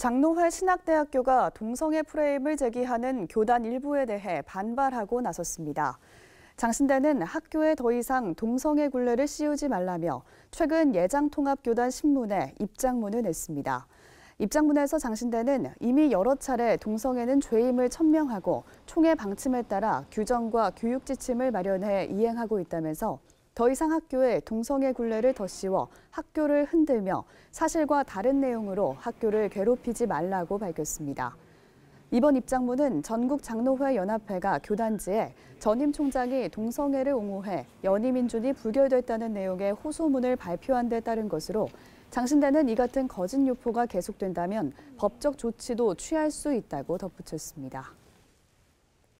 장로회 신학대학교가 동성애 프레임을 제기하는 교단 일부에 대해 반발하고 나섰습니다. 장신대는 학교에 더 이상 동성애 굴레를 씌우지 말라며 최근 예장통합교단 신문에 입장문을 냈습니다. 입장문에서 장신대는 이미 여러 차례 동성애는 죄임을 천명하고 총회 방침에 따라 규정과 교육 지침을 마련해 이행하고 있다면서 더 이상 학교에 동성애 굴레를 덧씌워 학교를 흔들며 사실과 다른 내용으로 학교를 괴롭히지 말라고 밝혔습니다. 이번 입장문은 전국 장로회 연합회가 교단지에 전임 총장이 동성애를 옹호해 연임 인준이 부결됐다는 내용의 호소문을 발표한 데 따른 것으로 장신대는 이 같은 거짓 유포가 계속된다면 법적 조치도 취할 수 있다고 덧붙였습니다.